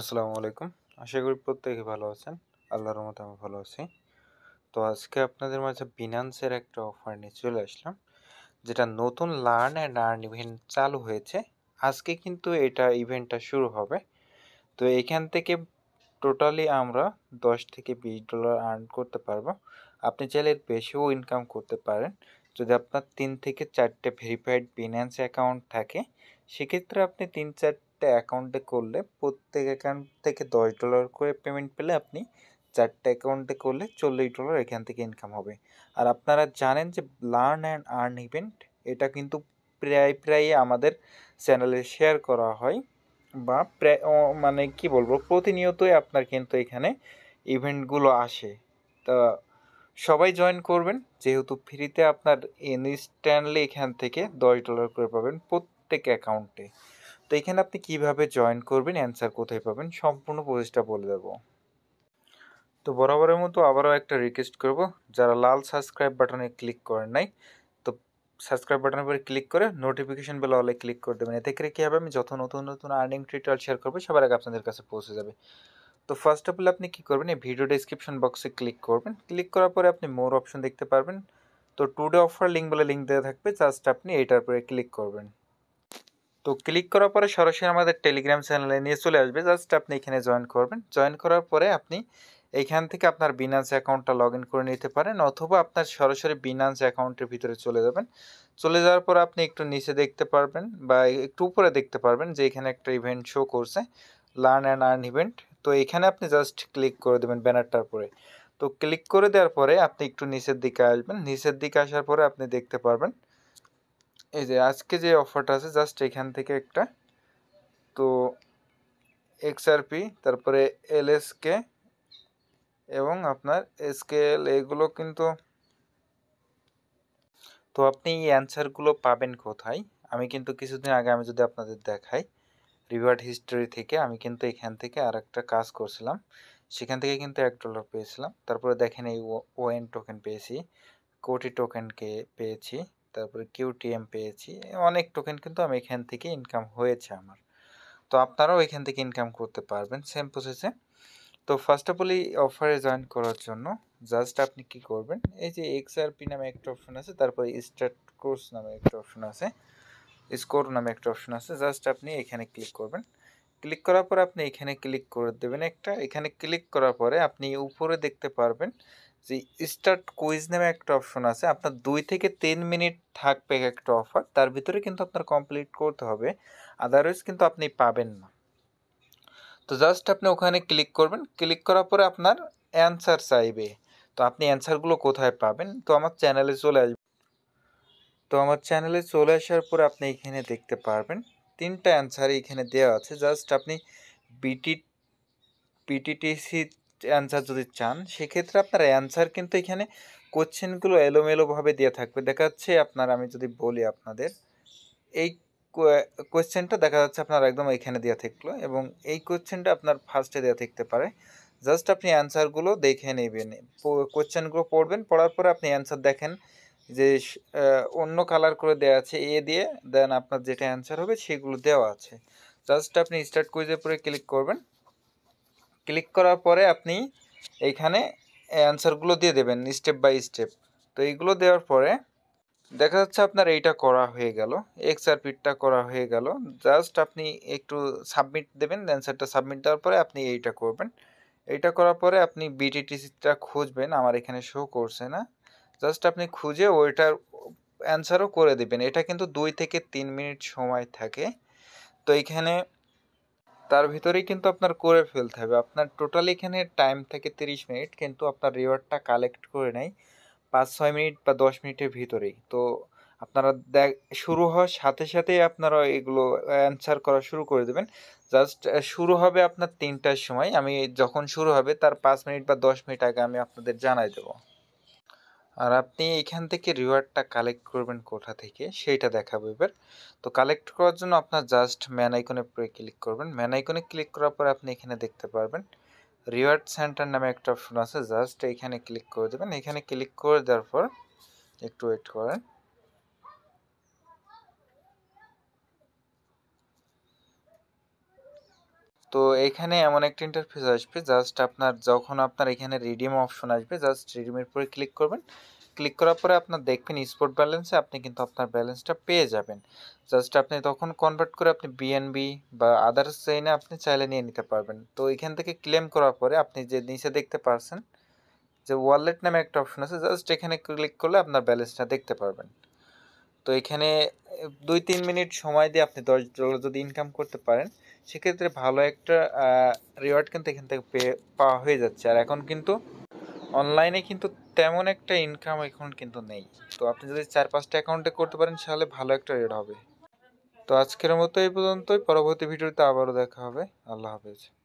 আসসালামু আলাইকুম আশা করি প্রত্যেকে ভালো আছেন আল্লাহ রহমতে আমি ভালো আছি তো আজকে আপনাদের মাঝে বিনান্সের একটা অফার নিয়ে চলে আসলাম যেটা নতুন লার্ন অ্যান্ড আর্ন ইভেন্ট চালু হয়েছে আজকে কিন্তু এটা ইভেন্টটা শুরু হবে তো এখান থেকে টোটালি আমরা দশ থেকে বিশ ডলার আর্ন করতে পারবো আপনি চাইলে বেশিও ইনকাম করতে পারেন যদি আপনার তিন থেকে চারটে ভেরিফাইড বিনান্স অ্যাকাউন্ট থাকে সেক্ষেত্রে আপনি তিন চার চারটে অ্যাকাউন্টে করলে প্রত্যেক অ্যাকাউন্ট থেকে দশ ডলার করে পেমেন্ট পেলে আপনি চারটে অ্যাকাউন্টে করলে চল্লিশ ডলার এখান থেকে ইনকাম হবে আর আপনারা জানেন যে লার্ন অ্যান্ড আর্ন ইভেন্ট এটা কিন্তু প্রায় প্রায় আমাদের চ্যানেলে শেয়ার করা হয় বা প্রায় মানে কি বলবো প্রতিনিয়তই আপনার কিন্তু এখানে ইভেন্টগুলো আসে তা সবাই জয়েন করবেন যেহেতু ফ্রিতে আপনার ইনস্ট্যান্টলি এখান থেকে দশ ডলার করে পাবেন প্রত্যেক অ্যাকাউন্টে তো এখানে আপনি কিভাবে জয়েন করবেন অ্যান্সার কোথায় পাবেন সম্পূর্ণ প্রসেসটা বলে দেব তো বরাবরের মতো আবারও একটা রিকোয়েস্ট করব যারা লাল সাবস্ক্রাইব বাটনে ক্লিক করেন নাই তো সাবস্ক্রাইব বাটনের উপরে ক্লিক করে নোটিফিকেশন বেল অলে ক্লিক করে দেবেন এতে করে কী হবে আমি যত নতুন নতুন আর্নিং টিউটোরিয়াল শেয়ার করবো সবার আগে আপনাদের কাছে পৌঁছে যাবে তো ফার্স্ট অফ অল আপনি কী করবেন এই ভিডিও ডিসক্রিপশন বক্সে ক্লিক করবেন ক্লিক করার পরে আপনি মোর অপশন দেখতে পারবেন তো টুডে অফার লিঙ্ক বলে লিঙ্ক দেওয়া থাকবে জাস্ট আপনি এটার উপরে ক্লিক করবেন তো ক্লিক করার পরে সরাসরি আমাদের টেলিগ্রাম চ্যানেলে নিয়ে চলে আসবে জাস্ট আপনি এখানে জয়েন করবেন জয়েন করার পরে আপনি এখান থেকে আপনার বিনান্স অ্যাকাউন্টটা লগ করে নিতে পারেন অথবা আপনার সরাসরি বিনান্স অ্যাকাউন্টের ভিতরে চলে যাবেন চলে যাওয়ার পর আপনি একটু নিচে দেখতে পারবেন বা একটু উপরে দেখতে পারবেন যে এখানে একটা ইভেন্ট শো করছে লার্ন অ্যান্ড আর্ন ইভেন্ট তো এখানে আপনি জাস্ট ক্লিক করে দেবেন ব্যানারটার পরে তো ক্লিক করে দেওয়ার পরে আপনি একটু নিচের দিকে আসবেন নিচের দিকে আসার পরে আপনি দেখতে পারবেন এই যে আজকে যে অফারটা আছে জাস্ট এখান থেকে একটা তো এক্সআরপি তারপরে এসকে এবং আপনার এল এগুলো কিন্তু তো আপনি এই অ্যান্সারগুলো পাবেন কোথায় আমি কিন্তু কিছুদিন আগে আমি যদি আপনাদের দেখাই রিভার্ড হিস্টোরি থেকে আমি কিন্তু এখান থেকে আর একটা কাজ করছিলাম সেখান থেকে কিন্তু এক ডলার পেয়েছিলাম তারপরে দেখেন এই ওয়েন টোকেন পেয়েছি কোটি টোকেনকে পেয়েছি তারপরে কিউটিএম পেয়েছি অনেক টোকেন কিন্তু আমি এখান থেকে ইনকাম হয়েছে আমার তো আপনারাও এখান থেকে ইনকাম করতে পারবেন সেম প্রসেসে তো ফার্স্ট অফ অল এই অফারে জয়েন করার জন্য জাস্ট আপনি কি করবেন এই যে এক্সআরপি নামে একটা অপশন আছে তারপরে স্টার্ট কোর্স নামে একটা অপশন আছে স্কোর নামে একটা অপশন আছে জাস্ট আপনি এখানে ক্লিক করবেন ক্লিক করার পর আপনি এখানে ক্লিক করে দেবেন একটা এখানে ক্লিক করার পরে আপনি উপরে দেখতে পারবেন যে স্টার্ট কুইজ নামে একটা অপশন আছে আপনার দুই থেকে তিন মিনিট থাকবে একটা অফার তার ভিতরে কিন্তু আপনার কমপ্লিট করতে হবে আদারওয়াইজ কিন্তু আপনি পাবেন না তো জাস্ট আপনি ওখানে ক্লিক করবেন ক্লিক করার পরে আপনার অ্যান্সার চাইবে তো আপনি অ্যান্সারগুলো কোথায় পাবেন তো আমার চ্যানেলে চলে আসবে তো আমার চ্যানেলে চলে আসার পর আপনি এখানে দেখতে পারবেন তিনটা অ্যান্সার এখানে দেওয়া আছে জাস্ট আপনি বিটি পিটিটিসি অ্যান্সার যদি চান সেক্ষেত্রে আপনার অ্যান্সার কিন্তু এখানে কোশ্চেনগুলো এলোমেলোভাবে দেওয়া থাকবে দেখা যাচ্ছে আপনার আমি যদি বলি আপনাদের এই কোয়েশ্চেনটা দেখা যাচ্ছে আপনার একদম এখানে দেওয়া থাকলো এবং এই কোয়েশ্চেনটা আপনার ফার্স্টে দেওয়া থাকতে পারে জাস্ট আপনি অ্যান্সারগুলো দেখে নেবেন কোয়েশ্চেনগুলো পড়বেন পড়ার পরে আপনি অ্যান্সার দেখেন যে অন্য কালার করে দেওয়া আছে এ দিয়ে দেন আপনার যেটা অ্যান্সার হবে সেগুলো দেওয়া আছে জাস্ট আপনি স্টার্ট কুইজের পরে ক্লিক করবেন ক্লিক করার পরে আপনি এইখানে অ্যান্সারগুলো দিয়ে দেবেন স্টেপ বাই স্টেপ তো এইগুলো দেওয়ার পরে দেখা যাচ্ছে আপনার এইটা করা হয়ে গেল এক্স আর পিটটা করা হয়ে গেল জাস্ট আপনি একটু সাবমিট দেবেন অ্যান্সারটা সাবমিট দেওয়ার পরে আপনি এইটা করবেন এইটা করার পরে আপনি বিটিটিসিটা খুঁজবেন আমার এখানে শো করছে না জাস্ট আপনি খুঁজে ওইটার অ্যান্সারও করে দেবেন এটা কিন্তু দুই থেকে তিন মিনিট সময় থাকে তো এইখানে তার ভিতরেই কিন্তু আপনার করে ফেলতে হবে আপনার টোটাল এখানে টাইম থাকে তিরিশ মিনিট কিন্তু আপনার রিওয়ার্ডটা কালেক্ট করে নেয় পাঁচ ছয় মিনিট বা দশ মিনিটের ভিতরেই তো আপনারা দেখ শুরু হওয়ার সাথে সাথে আপনারা এগুলো অ্যান্সার করা শুরু করে দেবেন জাস্ট শুরু হবে আপনার তিনটার সময় আমি যখন শুরু হবে তার পাঁচ মিনিট বা দশ মিনিট আগে আমি আপনাদের জানাই দেবো আর আপনি এখান থেকে রিওয়ার্ডটা কালেক্ট করবেন কোথা থেকে সেইটা দেখাবো এবার তো কালেক্ট করার জন্য আপনার জাস্ট ম্যান আইকনে ক্লিক করবেন ম্যান আইকনে ক্লিক করার পর আপনি এখানে দেখতে পারবেন রিওয়ার্ড সেন্টার নামে একটা অপশন আছে জাস্ট এখানে ক্লিক করে দেবেন এখানে ক্লিক করে দেওয়ার পর একটু ওয়েট করেন তো এখানে এমন একটা ইন্টারফেস আসবে জাস্ট আপনার যখন আপনার এখানে রিডিম অপশন আসবে জাস্ট রিডিমের উপরে ক্লিক করবেন ক্লিক করার পরে আপনার দেখবেন স্পোর্ট ব্যালেন্সে আপনি কিন্তু আপনার ব্যালেন্সটা পেয়ে যাবেন জাস্ট আপনি তখন কনভার্ট করে আপনি বিএনবি বা আদার্স চেইনে আপনি চাইলে নিয়ে নিতে পারবেন তো এখান থেকে ক্লেম করার পরে আপনি যে নিচে দেখতে পারছেন যে ওয়ালেট নামে একটা অপশন আছে জাস্ট এখানে ক্লিক করলে আপনার ব্যালেন্সটা দেখতে পারবেন তো এখানে দুই তিন মিনিট সময় দিয়ে আপনি দশ ডলার যদি ইনকাম করতে পারেন সেক্ষেত্রে ভালো একটা রিওয়ার্ড কিন্তু এখান থেকে পেয়ে পাওয়া হয়ে যাচ্ছে আর এখন কিন্তু অনলাইনে কিন্তু তেমন একটা ইনকাম এখন কিন্তু নেই তো আপনি যদি চার পাঁচটা অ্যাকাউন্টে করতে পারেন তাহলে ভালো একটা রেড হবে তো আজকের মতো এই পর্যন্তই পরবর্তী ভিডিওতে আবারও দেখা হবে আল্লাহ হাফেজ